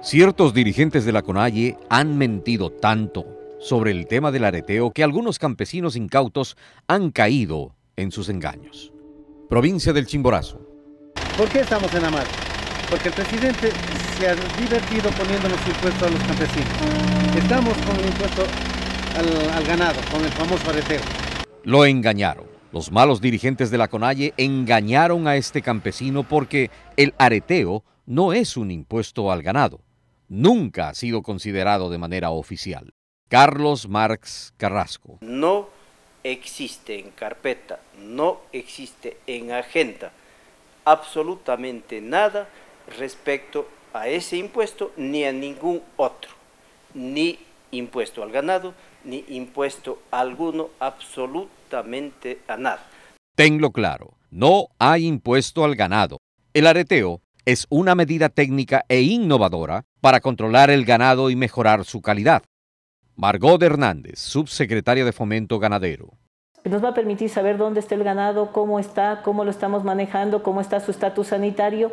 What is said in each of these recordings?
Ciertos dirigentes de la Conalle han mentido tanto sobre el tema del areteo que algunos campesinos incautos han caído en sus engaños. Provincia del Chimborazo. ¿Por qué estamos en la Porque el presidente se ha divertido poniéndonos impuestos a los campesinos. Estamos con el impuesto al, ganado, con el famoso areteo. Lo engañaron. Los malos dirigentes de la CONAIE engañaron a este campesino porque el areteo no es un impuesto al ganado nunca ha sido considerado de manera oficial. Carlos Marx Carrasco. No existe en carpeta, no existe en agenda absolutamente nada respecto a ese impuesto ni a ningún otro, ni impuesto al ganado, ni impuesto alguno absolutamente a nada. Tengo claro, no hay impuesto al ganado. El areteo es una medida técnica e innovadora para controlar el ganado y mejorar su calidad. Margot Hernández, subsecretaria de Fomento Ganadero. Nos va a permitir saber dónde está el ganado, cómo está, cómo lo estamos manejando, cómo está su estatus sanitario.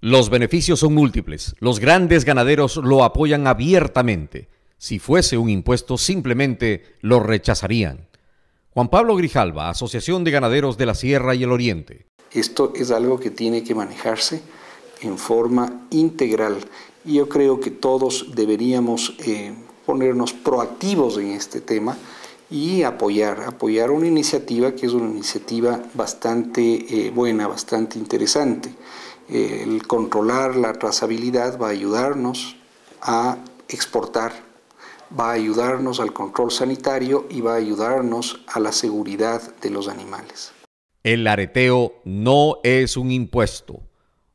Los beneficios son múltiples. Los grandes ganaderos lo apoyan abiertamente. Si fuese un impuesto, simplemente lo rechazarían. Juan Pablo Grijalva, Asociación de Ganaderos de la Sierra y el Oriente. Esto es algo que tiene que manejarse en forma integral. Y yo creo que todos deberíamos eh, ponernos proactivos en este tema y apoyar, apoyar una iniciativa que es una iniciativa bastante eh, buena, bastante interesante. el controlar la trazabilidad va a ayudarnos a exportar, va a ayudarnos al control sanitario y va a ayudarnos a la seguridad de los animales. El areteo no es un impuesto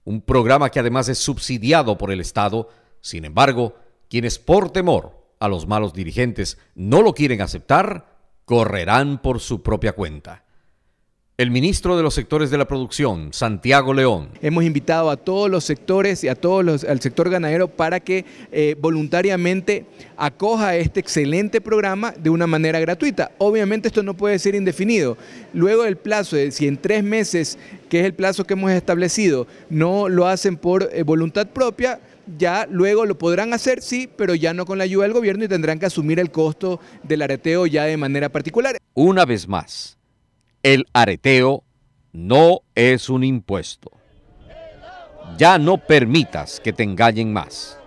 un programa que además es subsidiado por el Estado. Sin embargo, quienes por temor a los malos dirigentes no lo quieren aceptar, correrán por su propia cuenta. El ministro de los sectores de la producción, Santiago León. Hemos invitado a todos los sectores y a todos los, al sector ganadero para que eh, voluntariamente acoja este excelente programa de una manera gratuita. Obviamente esto no puede ser indefinido. Luego del plazo, de, si en tres meses, que es el plazo que hemos establecido, no lo hacen por eh, voluntad propia, ya luego lo podrán hacer, sí, pero ya no con la ayuda del gobierno y tendrán que asumir el costo del areteo ya de manera particular. Una vez más el areteo no es un impuesto. Ya no permitas que te engañen más.